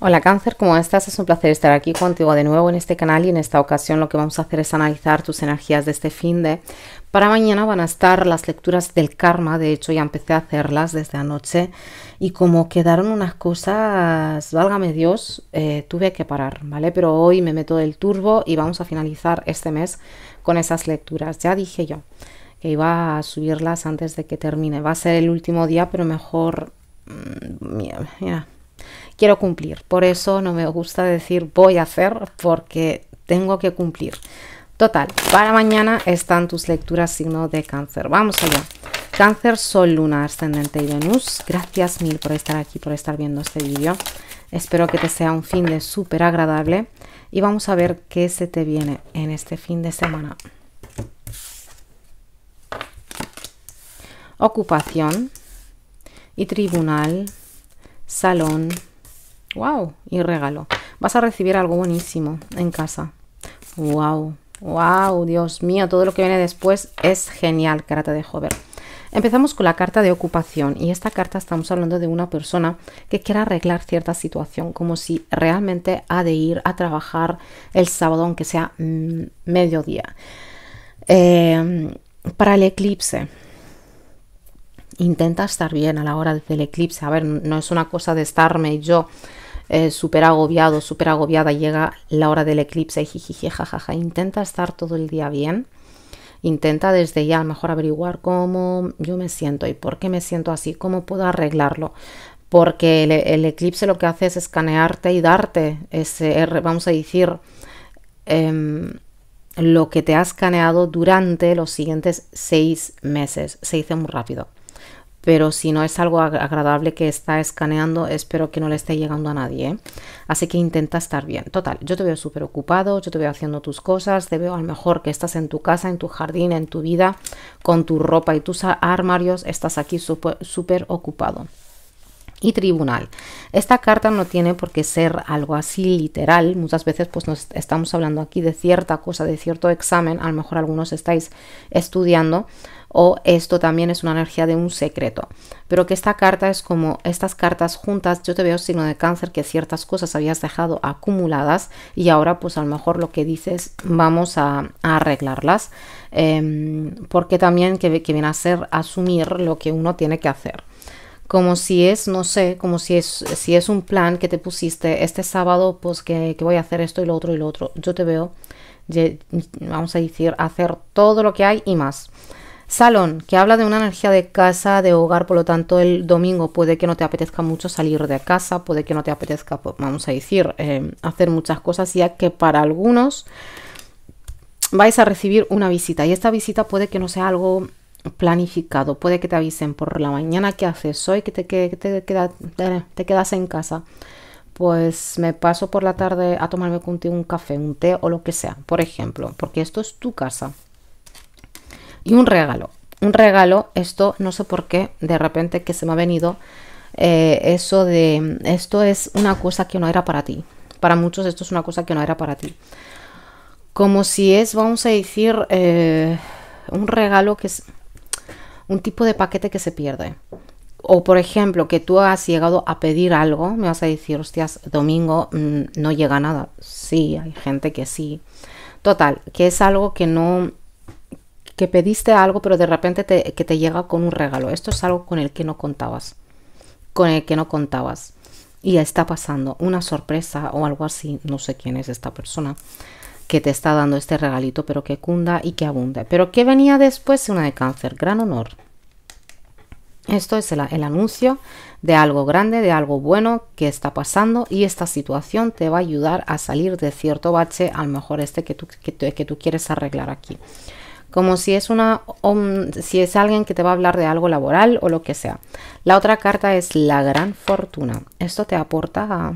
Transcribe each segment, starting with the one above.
Hola cáncer, ¿cómo estás? Es un placer estar aquí contigo de nuevo en este canal y en esta ocasión lo que vamos a hacer es analizar tus energías de este fin de... Para mañana van a estar las lecturas del karma, de hecho ya empecé a hacerlas desde anoche y como quedaron unas cosas, válgame Dios, eh, tuve que parar, ¿vale? Pero hoy me meto del turbo y vamos a finalizar este mes con esas lecturas, ya dije yo que iba a subirlas antes de que termine. Va a ser el último día, pero mejor... Mm, mira, mira Quiero cumplir, por eso no me gusta decir voy a hacer porque tengo que cumplir. Total, para mañana están tus lecturas signo de cáncer. Vamos allá. Cáncer, Sol, Luna, Ascendente y Venus. Gracias mil por estar aquí, por estar viendo este vídeo. Espero que te sea un fin de súper agradable y vamos a ver qué se te viene en este fin de semana. Ocupación y tribunal salón. ¡Wow! Y regalo. Vas a recibir algo buenísimo en casa. ¡Wow! ¡Wow! Dios mío, todo lo que viene después es genial, Carta de Hover. Empezamos con la carta de ocupación y esta carta estamos hablando de una persona que quiere arreglar cierta situación, como si realmente ha de ir a trabajar el sábado, aunque sea mm, mediodía. Eh, para el eclipse, intenta estar bien a la hora del eclipse. A ver, no es una cosa de estarme yo eh, súper agobiado, súper agobiada, llega la hora del eclipse, jijiji, jajaja. Intenta estar todo el día bien. Intenta desde ya a lo mejor averiguar cómo yo me siento y por qué me siento así, cómo puedo arreglarlo. Porque el, eclipse lo que hace es escanearte y darte ese, vamos a decir, em, lo que te ha escaneado durante los siguientes seis meses. Se dice muy rápido pero si no es algo agradable que está escaneando, espero que no le esté llegando a nadie. ¿eh? Así que intenta estar bien. Total, yo te veo súper ocupado, yo te veo haciendo tus cosas, te veo a lo mejor que estás en tu casa, en tu jardín, en tu vida, con tu ropa y tus armarios, estás aquí súper ocupado y tribunal. Esta carta no tiene por qué ser algo así literal. Muchas veces pues nos estamos hablando aquí de cierta cosa, de cierto examen. A lo mejor algunos estáis estudiando o esto también es una energía de un secreto. Pero que esta carta es como estas cartas juntas, yo te veo signo de cáncer que ciertas cosas habías dejado acumuladas y ahora pues a lo mejor lo que dices vamos a, arreglarlas, em, porque también que, que viene a ser asumir lo que uno tiene que hacer como si es, no sé, como si es, si es un plan que te pusiste este sábado, pues que, que voy a hacer esto y lo otro y lo otro. Yo te veo, vamos a decir, hacer todo lo que hay y más. Salón, que habla de una energía de casa, de hogar, por lo tanto el domingo puede que no te apetezca mucho salir de casa, puede que no te apetezca, pues, vamos a decir, em, hacer muchas cosas, ya que para algunos vais a recibir una visita y esta visita puede que no sea algo planificado, puede que te avisen por la mañana qué haces hoy, que te, eh, te quedas en casa pues me paso por la tarde a tomarme contigo un café, un té o lo que sea, por ejemplo, porque esto es tu casa. Y un regalo. Un regalo, esto no sé por qué, de repente que se me ha venido eh, eso de, esto es una cosa que no era para ti. Para muchos esto es una cosa que no era para ti. Como si es, vamos a decir, eh, un regalo que es un tipo de paquete que se pierde. O por ejemplo, que tú has llegado a pedir algo, me vas a decir, hostias, domingo mm, no llega nada. Sí, hay gente que sí. Total, que es algo que no, que pediste algo, pero de repente te, que te llega con un regalo. Esto es algo con el que no contabas. Con el que no contabas. Y está pasando una sorpresa o algo así. No sé quién es esta persona que te está dando este regalito, pero que cunda y que abunde. Pero que venía después? Una de cáncer. Gran honor. Esto es el, anuncio de algo grande, de algo bueno que está pasando y esta situación te va a ayudar a salir de cierto bache, a lo mejor este que tú, que tú quieres arreglar aquí como si es una si es alguien que te va a hablar de algo laboral o lo que sea. La otra carta es la gran fortuna. Esto te aporta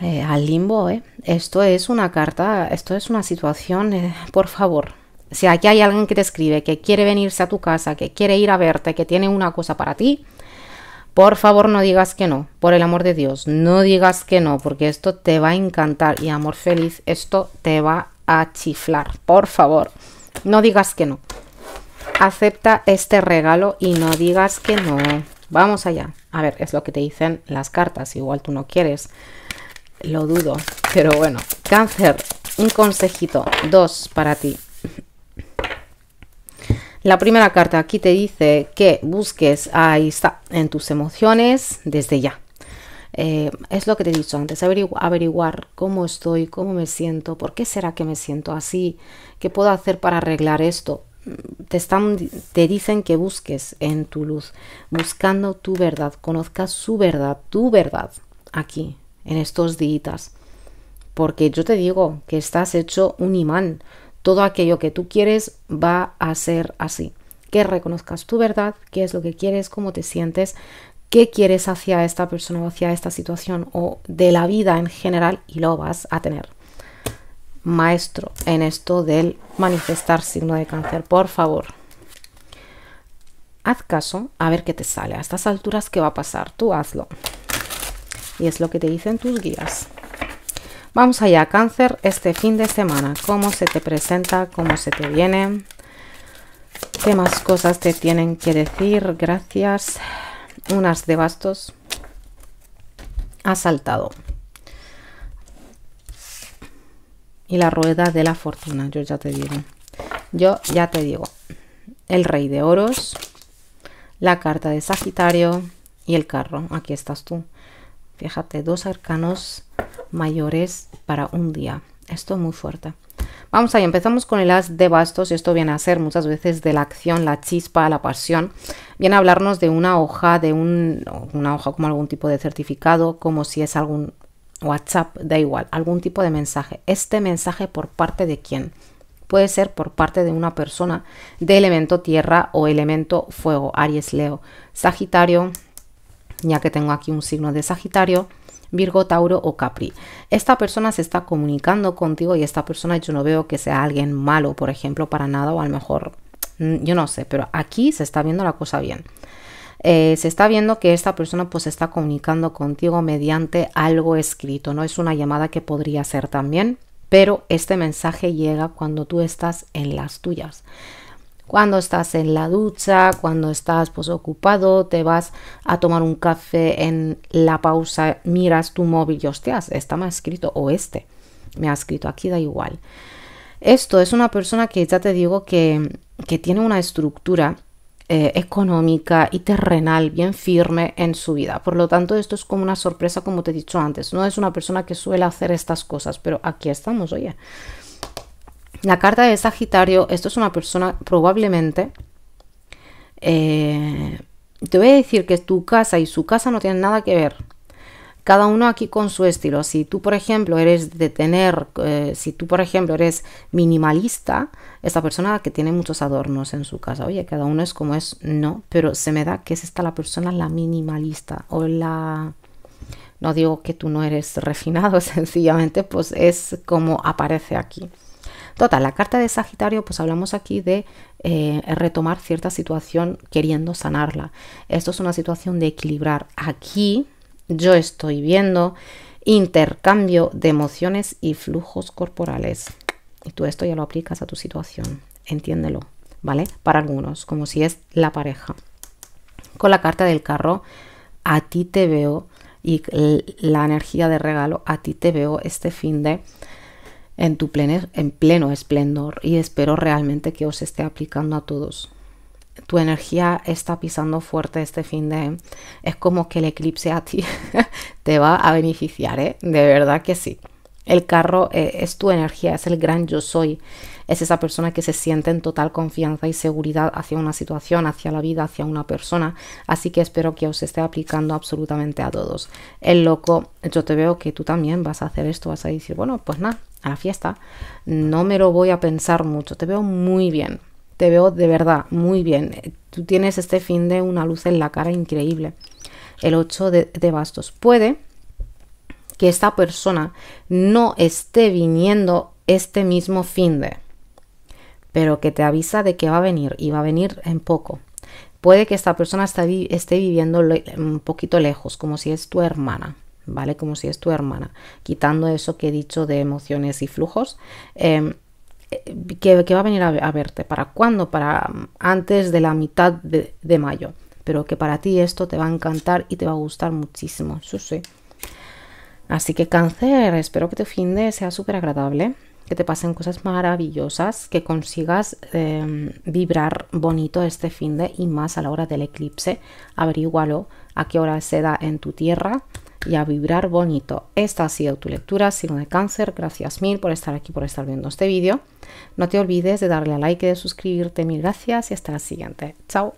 eh, al limbo, ¿eh? Esto es una carta, esto es una situación, eh, por favor. Si aquí hay alguien que te escribe, que quiere venirse a tu casa, que quiere ir a verte, que tiene una cosa para ti, por favor no digas que no, por el amor de Dios, no digas que no, porque esto te va a encantar y amor feliz, esto te va chiflar. Por favor, no digas que no. Acepta este regalo y no digas que no. Vamos allá. A ver, es lo que te dicen las cartas. Igual tú no quieres. Lo dudo. Pero bueno, cáncer, un consejito. Dos para ti. La primera carta aquí te dice que busques, ahí está, en tus emociones desde ya. Eh, es lo que te he dicho antes, averiguar cómo estoy, cómo me siento, por qué será que me siento así, qué puedo hacer para arreglar esto. Mm, te, te dicen que busques en tu luz, buscando tu verdad, conozcas su verdad, tu verdad, aquí, en estos días. Porque yo te digo que estás hecho un imán. Todo aquello que tú quieres va a ser así. Que reconozcas tu verdad, qué es lo que quieres, cómo te sientes, qué quieres hacia esta persona o hacia esta situación o de la vida en general y lo vas a tener. Maestro en esto del manifestar signo de cáncer, por favor. Haz caso a ver qué te sale. A estas alturas, ¿qué va a pasar? Tú hazlo. Y es lo que te dicen tus guías. Vamos allá, cáncer, este fin de semana. ¿Cómo se te presenta? ¿Cómo se te viene? ¿Qué más cosas te tienen que decir? Gracias unas de bastos ha Y la rueda de la fortuna, yo ya te digo. Yo ya te digo. El rey de oros, la carta de Sagitario y el carro. Aquí estás tú. Fíjate, dos arcanos mayores para un día. Esto es muy fuerte. Vamos ahí, empezamos con el as de bastos. Esto viene a ser muchas veces de la acción, la chispa, la pasión. Viene a hablarnos de una hoja, de un, una hoja como algún tipo de certificado, como si es algún WhatsApp, da igual, algún tipo de mensaje. Este mensaje por parte de quién? Puede ser por parte de una persona de elemento tierra o elemento fuego, Aries, Leo, Sagitario, ya que tengo aquí un signo de Sagitario Virgo, Tauro o Capri. Esta persona se está comunicando contigo y esta persona yo no veo que sea alguien malo, por ejemplo, para nada o a lo mejor, mm, yo no sé, pero aquí se está viendo la cosa bien. Eh, se está viendo que esta persona pues está comunicando contigo mediante algo escrito, ¿no? Es una llamada que podría ser también, pero este mensaje llega cuando tú estás en las tuyas cuando estás en la ducha, cuando estás pues ocupado, te vas a tomar un café en la pausa, miras tu móvil y hostias, esta me ha escrito o este me ha escrito, aquí da igual. Esto es una persona que ya te digo que, tiene una estructura eh, económica y terrenal bien firme en su vida. Por lo tanto, esto es como una sorpresa, como te he dicho antes. No es una persona que suele hacer estas cosas, pero aquí estamos, oye. La carta de Sagitario, esto es una persona probablemente... Eh, te voy a decir que tu casa y su casa no tienen nada que ver. Cada uno aquí con su estilo. Si tú, por ejemplo, eres de tener, eh, si tú, por ejemplo, eres minimalista, esta persona que tiene muchos adornos en su casa, oye, cada uno es como es, no, pero se me da que es esta la persona la minimalista o la... No digo que tú no eres refinado, sencillamente, pues es como aparece aquí. Total, la carta de Sagitario, pues hablamos aquí de eh, retomar cierta situación queriendo sanarla. Esto es una situación de equilibrar. Aquí yo estoy viendo intercambio de emociones y flujos corporales. Y tú esto ya lo aplicas a tu situación, entiéndelo, ¿vale? Para algunos, como si es la pareja. Con la carta del carro, a ti te veo y la energía de regalo, a ti te veo este fin de en, tu pleno, en pleno esplendor y espero realmente que os esté aplicando a todos. Tu energía está pisando fuerte este fin de... Es como que el eclipse a ti te va a beneficiar, ¿eh? De verdad que sí. El carro eh, es tu energía, es el gran yo soy, es esa persona que se siente en total confianza y seguridad hacia una situación, hacia la vida, hacia una persona. Así que espero que os esté aplicando absolutamente a todos. El loco, yo te veo que tú también vas a hacer esto, vas a decir, bueno, pues nada, a la fiesta, no me lo voy a pensar mucho. Te veo muy bien. Te veo de verdad muy bien. Tú tienes este fin de una luz en la cara increíble. El 8 de, bastos. Puede que esta persona no esté viniendo este mismo fin de, pero que te avisa de que va a venir y va a venir en poco. Puede que esta persona esté viviendo un poquito lejos, como si es tu hermana. ¿vale? Como si es tu hermana, quitando eso que he dicho de emociones y flujos. Em, eh, que, va a venir a, verte. ¿Para cuándo? Para mm, antes de la mitad de, mayo. Pero que para ti esto te va a encantar y te va a gustar muchísimo. sí. Así que cáncer, espero que tu fin de sea súper agradable, que te pasen cosas maravillosas, que consigas em, vibrar bonito este fin de y más a la hora del eclipse. Averígualo a qué hora se da en tu tierra y a vibrar bonito. Esta ha sido tu lectura, signo de cáncer. Gracias mil por estar aquí, por estar viendo este vídeo. No te olvides de darle a like y de suscribirte. Mil gracias y hasta la siguiente. Chao.